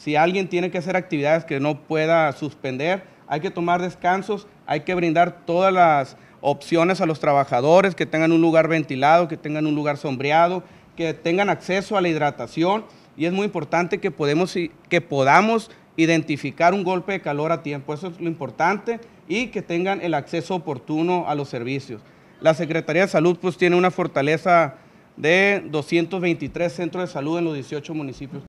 Si alguien tiene que hacer actividades que no pueda suspender, hay que tomar descansos, hay que brindar todas las opciones a los trabajadores, que tengan un lugar ventilado, que tengan un lugar sombreado, que tengan acceso a la hidratación y es muy importante que, podamos identificar un golpe de calor a tiempo, eso es lo importante, y que tengan el acceso oportuno a los servicios. La Secretaría de Salud pues tiene una fortaleza de 223 centros de salud en los 18 municipios.